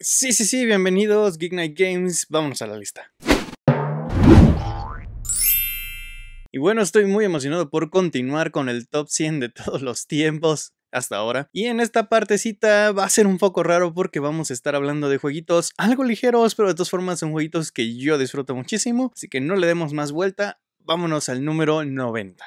Sí, sí, sí, bienvenidos Geek Night Games, vámonos a la lista. Y bueno, estoy muy emocionado por continuar con el top 100 de todos los tiempos hasta ahora. Y en esta partecita va a ser un poco raro porque vamos a estar hablando de jueguitos algo ligeros, pero de todas formas son jueguitos que yo disfruto muchísimo, así que no le demos más vuelta, vámonos al número 90.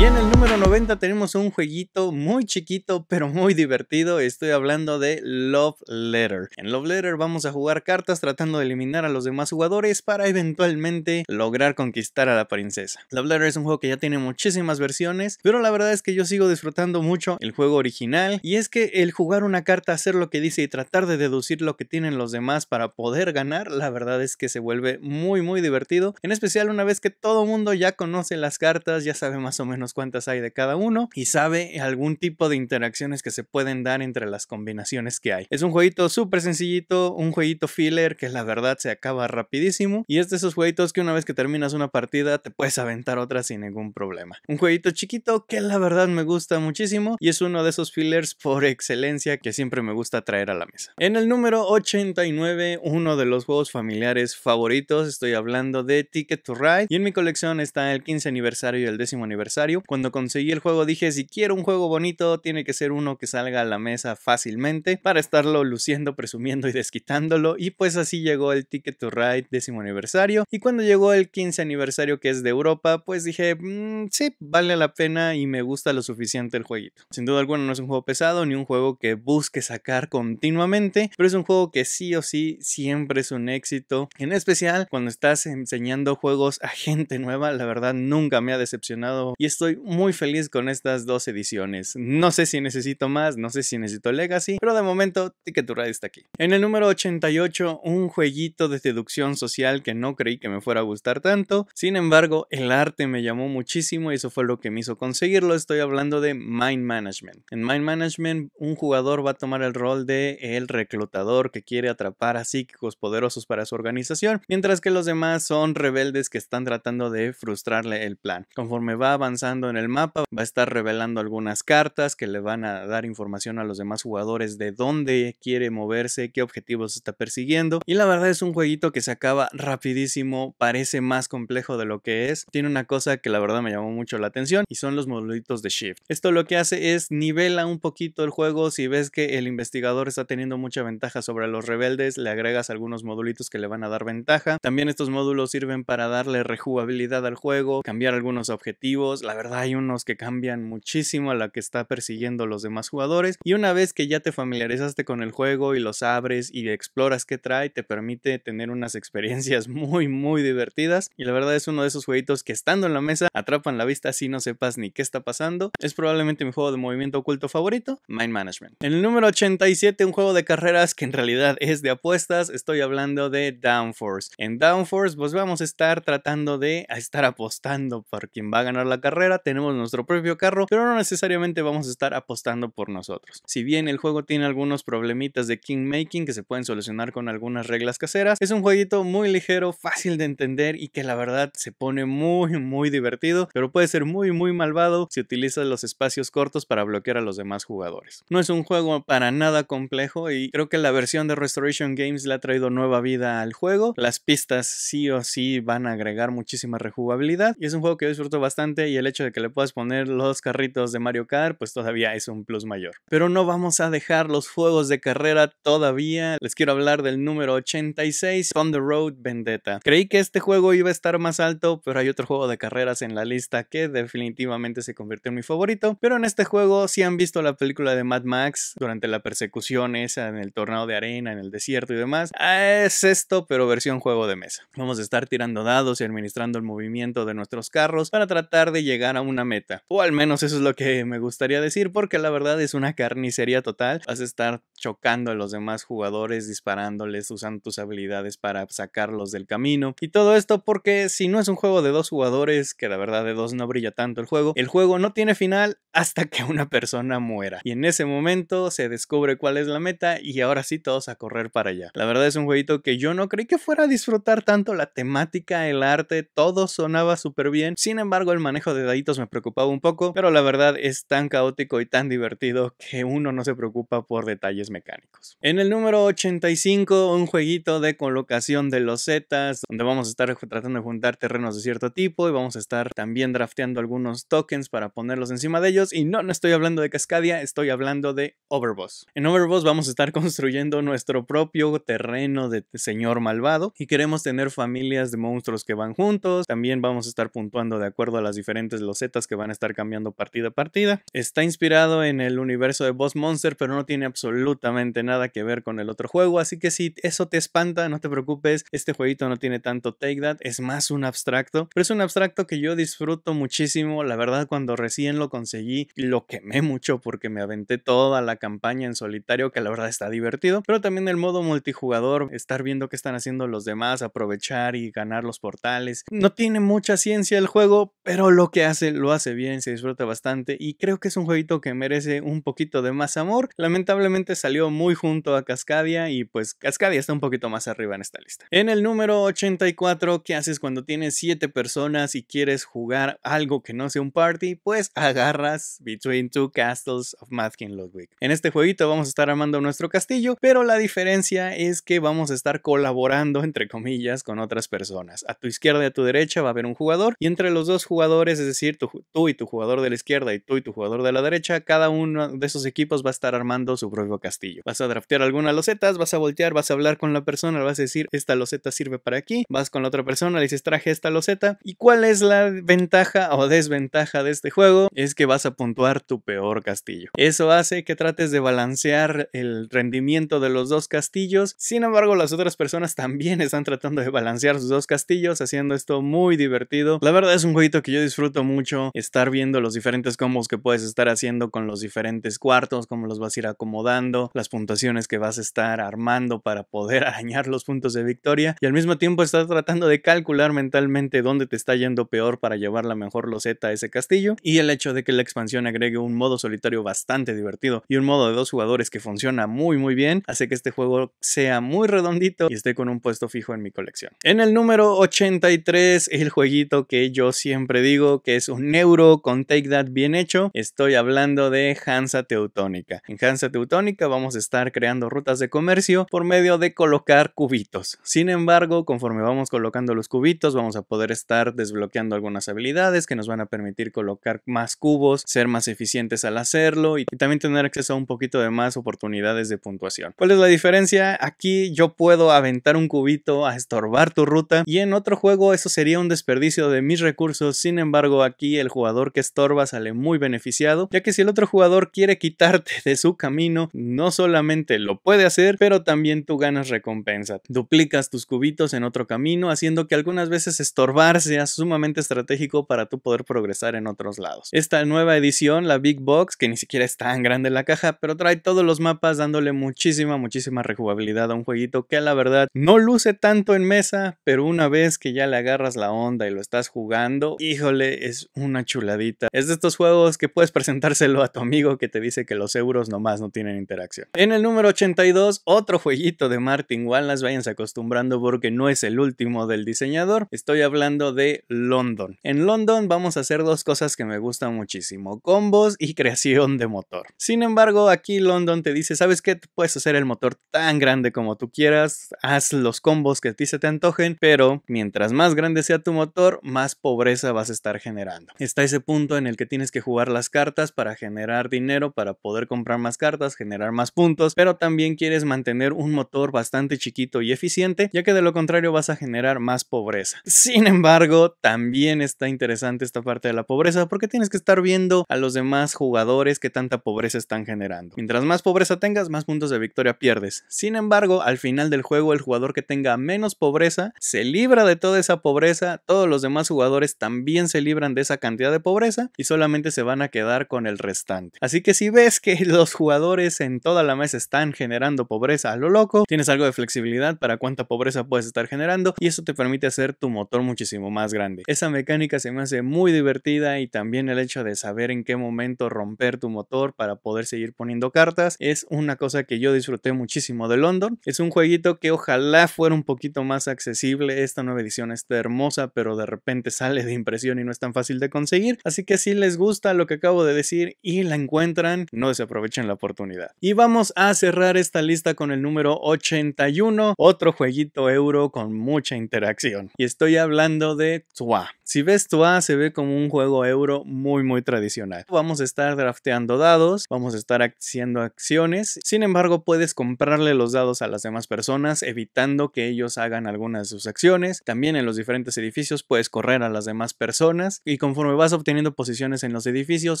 Y en el número 90 tenemos un jueguito muy chiquito pero muy divertido, estoy hablando de Love Letter. En Love Letter vamos a jugar cartas tratando de eliminar a los demás jugadores para eventualmente lograr conquistar a la princesa. Love Letter es un juego que ya tiene muchísimas versiones, pero la verdad es que yo sigo disfrutando mucho el juego original y es que el jugar una carta, hacer lo que dice y tratar de deducir lo que tienen los demás para poder ganar, la verdad es que se vuelve muy muy divertido, en especial una vez que todo mundo ya conoce las cartas, ya sabe más o menos cuántas hay de cada uno y sabe algún tipo de interacciones que se pueden dar entre las combinaciones que hay. Es un jueguito súper sencillito, un jueguito filler que la verdad se acaba rapidísimo y es de esos jueguitos que una vez que terminas una partida te puedes aventar otra sin ningún problema. Un jueguito chiquito que la verdad me gusta muchísimo y es uno de esos fillers por excelencia que siempre me gusta traer a la mesa. En el número 89, uno de los juegos familiares favoritos, estoy hablando de Ticket to Ride y en mi colección está el 15 aniversario y el décimo aniversario cuando conseguí el juego dije, si quiero un juego bonito, tiene que ser uno que salga a la mesa fácilmente para estarlo luciendo, presumiendo y desquitándolo. Y pues así llegó el Ticket to Ride décimo aniversario. Y cuando llegó el 15 aniversario que es de Europa, pues dije, mm, sí, vale la pena y me gusta lo suficiente el jueguito. Sin duda alguna no es un juego pesado ni un juego que busque sacar continuamente, pero es un juego que sí o sí siempre es un éxito. En especial cuando estás enseñando juegos a gente nueva, la verdad nunca me ha decepcionado. Y esto estoy muy feliz con estas dos ediciones. No sé si necesito más, no sé si necesito Legacy, pero de momento Ticket to Ride está aquí. En el número 88, un jueguito de seducción social que no creí que me fuera a gustar tanto. Sin embargo, el arte me llamó muchísimo y eso fue lo que me hizo conseguirlo. Estoy hablando de Mind Management. En Mind Management, un jugador va a tomar el rol de el reclutador que quiere atrapar a psíquicos poderosos para su organización, mientras que los demás son rebeldes que están tratando de frustrarle el plan. Conforme va avanzando en el mapa, va a estar revelando algunas cartas que le van a dar información a los demás jugadores de dónde quiere moverse, qué objetivos está persiguiendo. Y la verdad es un jueguito que se acaba rapidísimo, parece más complejo de lo que es. Tiene una cosa que la verdad me llamó mucho la atención y son los modulitos de Shift. Esto lo que hace es nivela un poquito el juego. Si ves que el investigador está teniendo mucha ventaja sobre los rebeldes, le agregas algunos modulitos que le van a dar ventaja. También estos módulos sirven para darle rejugabilidad al juego, cambiar algunos objetivos. La hay unos que cambian muchísimo a la que está persiguiendo los demás jugadores y una vez que ya te familiarizaste con el juego y los abres y exploras qué trae, te permite tener unas experiencias muy muy divertidas y la verdad es uno de esos jueguitos que estando en la mesa atrapan la vista si no sepas ni qué está pasando. Es probablemente mi juego de movimiento oculto favorito, Mind Management. En el número 87, un juego de carreras que en realidad es de apuestas, estoy hablando de Downforce. En Downforce pues vamos a estar tratando de estar apostando por quien va a ganar la carrera tenemos nuestro propio carro, pero no necesariamente vamos a estar apostando por nosotros. Si bien el juego tiene algunos problemitas de king making que se pueden solucionar con algunas reglas caseras, es un jueguito muy ligero, fácil de entender y que la verdad se pone muy muy divertido, pero puede ser muy muy malvado si utilizas los espacios cortos para bloquear a los demás jugadores. No es un juego para nada complejo y creo que la versión de Restoration Games le ha traído nueva vida al juego. Las pistas sí o sí van a agregar muchísima rejugabilidad y es un juego que yo disfruto bastante y el hecho de que le puedas poner los carritos de Mario Kart, pues todavía es un plus mayor. Pero no vamos a dejar los juegos de carrera todavía. Les quiero hablar del número 86, On the Road Vendetta. Creí que este juego iba a estar más alto, pero hay otro juego de carreras en la lista que definitivamente se convirtió en mi favorito. Pero en este juego, si han visto la película de Mad Max durante la persecución esa en el tornado de arena, en el desierto y demás, ah, es esto, pero versión juego de mesa. Vamos a estar tirando dados y administrando el movimiento de nuestros carros para tratar de llegar a una meta. O al menos eso es lo que me gustaría decir, porque la verdad es una carnicería total. Vas a estar chocando a los demás jugadores, disparándoles, usando tus habilidades para sacarlos del camino. Y todo esto porque si no es un juego de dos jugadores, que la verdad de dos no brilla tanto el juego, el juego no tiene final hasta que una persona muera. Y en ese momento se descubre cuál es la meta y ahora sí todos a correr para allá. La verdad es un jueguito que yo no creí que fuera a disfrutar tanto la temática, el arte, todo sonaba súper bien. Sin embargo, el manejo de me preocupaba un poco, pero la verdad es tan caótico y tan divertido que uno no se preocupa por detalles mecánicos. En el número 85, un jueguito de colocación de los zetas, donde vamos a estar tratando de juntar terrenos de cierto tipo y vamos a estar también drafteando algunos tokens para ponerlos encima de ellos. Y no, no estoy hablando de Cascadia, estoy hablando de Overboss. En Overboss vamos a estar construyendo nuestro propio terreno de señor malvado y queremos tener familias de monstruos que van juntos. También vamos a estar puntuando de acuerdo a las diferentes los zetas que van a estar cambiando partida a partida. Está inspirado en el universo de Boss Monster, pero no tiene absolutamente nada que ver con el otro juego, así que si eso te espanta, no te preocupes, este jueguito no tiene tanto take that, es más un abstracto, pero es un abstracto que yo disfruto muchísimo, la verdad cuando recién lo conseguí lo quemé mucho porque me aventé toda la campaña en solitario, que la verdad está divertido, pero también el modo multijugador, estar viendo qué están haciendo los demás, aprovechar y ganar los portales. No tiene mucha ciencia el juego, pero lo que hace lo hace bien, se disfruta bastante y creo que es un jueguito que merece un poquito de más amor. Lamentablemente salió muy junto a Cascadia y pues Cascadia está un poquito más arriba en esta lista. En el número 84, ¿qué haces cuando tienes 7 personas y quieres jugar algo que no sea un party? Pues agarras Between Two Castles of Madkin Ludwig. En este jueguito vamos a estar armando nuestro castillo, pero la diferencia es que vamos a estar colaborando entre comillas con otras personas. A tu izquierda y a tu derecha va a haber un jugador y entre los dos jugadores, es decir, tú, y tu jugador de la izquierda y tú y tu jugador de la derecha, cada uno de esos equipos va a estar armando su propio castillo. Vas a draftear algunas losetas, vas a voltear, vas a hablar con la persona, vas a decir, esta loseta sirve para aquí, vas con la otra persona, le dices, traje esta loseta. ¿Y cuál es la ventaja o desventaja de este juego? Es que vas a puntuar tu peor castillo. Eso hace que trates de balancear el rendimiento de los dos castillos. Sin embargo, las otras personas también están tratando de balancear sus dos castillos, haciendo esto muy divertido. La verdad es un jueguito que yo disfruto mucho mucho estar viendo los diferentes combos que puedes estar haciendo con los diferentes cuartos, cómo los vas a ir acomodando, las puntuaciones que vas a estar armando para poder arañar los puntos de victoria y al mismo tiempo estar tratando de calcular mentalmente dónde te está yendo peor para llevar la mejor loseta a ese castillo y el hecho de que la expansión agregue un modo solitario bastante divertido y un modo de dos jugadores que funciona muy muy bien hace que este juego sea muy redondito y esté con un puesto fijo en mi colección. En el número 83, el jueguito que yo siempre digo que es un euro con Take That bien hecho. Estoy hablando de Hansa Teutónica. En Hansa Teutónica vamos a estar creando rutas de comercio por medio de colocar cubitos. Sin embargo, conforme vamos colocando los cubitos, vamos a poder estar desbloqueando algunas habilidades que nos van a permitir colocar más cubos, ser más eficientes al hacerlo y también tener acceso a un poquito de más oportunidades de puntuación. ¿Cuál es la diferencia? Aquí yo puedo aventar un cubito a estorbar tu ruta y en otro juego eso sería un desperdicio de mis recursos. Sin embargo, aquí aquí el jugador que estorba sale muy beneficiado, ya que si el otro jugador quiere quitarte de su camino, no solamente lo puede hacer, pero también tú ganas recompensa. Duplicas tus cubitos en otro camino, haciendo que algunas veces estorbar sea sumamente estratégico para tú poder progresar en otros lados. Esta nueva edición, la Big Box, que ni siquiera es tan grande la caja, pero trae todos los mapas dándole muchísima, muchísima rejugabilidad a un jueguito que la verdad no luce tanto en mesa, pero una vez que ya le agarras la onda y lo estás jugando, híjole, es una chuladita. Es de estos juegos que puedes presentárselo a tu amigo que te dice que los euros nomás no tienen interacción. En el número 82, otro jueguito de Martin Wallace, váyanse acostumbrando porque no es el último del diseñador. Estoy hablando de London. En London vamos a hacer dos cosas que me gustan muchísimo, combos y creación de motor. Sin embargo, aquí London te dice, ¿sabes qué? Puedes hacer el motor tan grande como tú quieras, haz los combos que a ti se te antojen, pero mientras más grande sea tu motor, más pobreza vas a estar generando Está ese punto en el que tienes que jugar las cartas para generar dinero, para poder comprar más cartas, generar más puntos, pero también quieres mantener un motor bastante chiquito y eficiente, ya que de lo contrario vas a generar más pobreza. Sin embargo, también está interesante esta parte de la pobreza porque tienes que estar viendo a los demás jugadores que tanta pobreza están generando. Mientras más pobreza tengas, más puntos de victoria pierdes. Sin embargo, al final del juego, el jugador que tenga menos pobreza se libra de toda esa pobreza, todos los demás jugadores también se libran de esa cantidad de pobreza y solamente se van a quedar con el restante. Así que si ves que los jugadores en toda la mesa están generando pobreza a lo loco, tienes algo de flexibilidad para cuánta pobreza puedes estar generando y eso te permite hacer tu motor muchísimo más grande. Esa mecánica se me hace muy divertida y también el hecho de saber en qué momento romper tu motor para poder seguir poniendo cartas es una cosa que yo disfruté muchísimo de London. Es un jueguito que ojalá fuera un poquito más accesible. Esta nueva edición está hermosa, pero de repente sale de impresión y no es tan fácil fácil de conseguir. Así que si les gusta lo que acabo de decir y la encuentran, no desaprovechen la oportunidad. Y vamos a cerrar esta lista con el número 81, otro jueguito euro con mucha interacción. Y estoy hablando de Tua. Si ves Tua, se ve como un juego euro muy, muy tradicional. Vamos a estar drafteando dados, vamos a estar haciendo acciones. Sin embargo, puedes comprarle los dados a las demás personas, evitando que ellos hagan algunas de sus acciones. También en los diferentes edificios puedes correr a las demás personas y conforme vas obteniendo posiciones en los edificios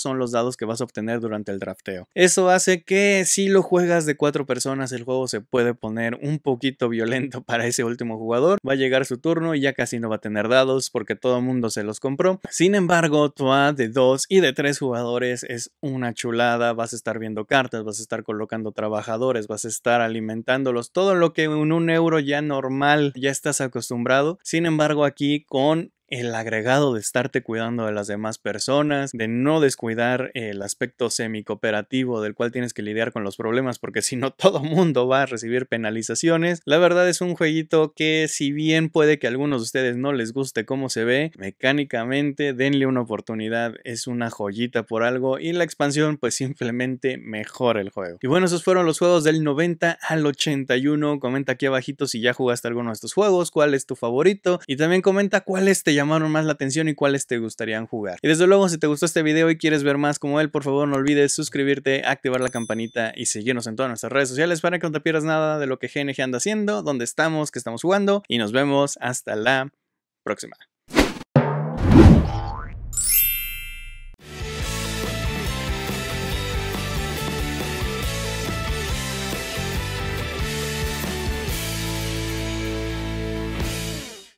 son los dados que vas a obtener durante el drafteo. Eso hace que si lo juegas de cuatro personas el juego se puede poner un poquito violento para ese último jugador, va a llegar su turno y ya casi no va a tener dados porque todo el mundo se los compró. Sin embargo, a de dos y de tres jugadores es una chulada, vas a estar viendo cartas, vas a estar colocando trabajadores, vas a estar alimentándolos, todo lo que en un euro ya normal ya estás acostumbrado. Sin embargo, aquí con el agregado de estarte cuidando de las demás personas, de no descuidar el aspecto semi-cooperativo del cual tienes que lidiar con los problemas porque si no todo mundo va a recibir penalizaciones. La verdad es un jueguito que si bien puede que a algunos de ustedes no les guste cómo se ve, mecánicamente denle una oportunidad, es una joyita por algo y la expansión pues simplemente mejora el juego. Y bueno, esos fueron los juegos del 90 al 81. Comenta aquí abajito si ya jugaste alguno de estos juegos, cuál es tu favorito y también comenta cuál es te llamaron más la atención y cuáles te gustarían jugar. Y desde luego, si te gustó este video y quieres ver más como él, por favor no olvides suscribirte, activar la campanita y seguirnos en todas nuestras redes sociales para que no te pierdas nada de lo que GNG anda haciendo, dónde estamos, qué estamos jugando y nos vemos hasta la próxima.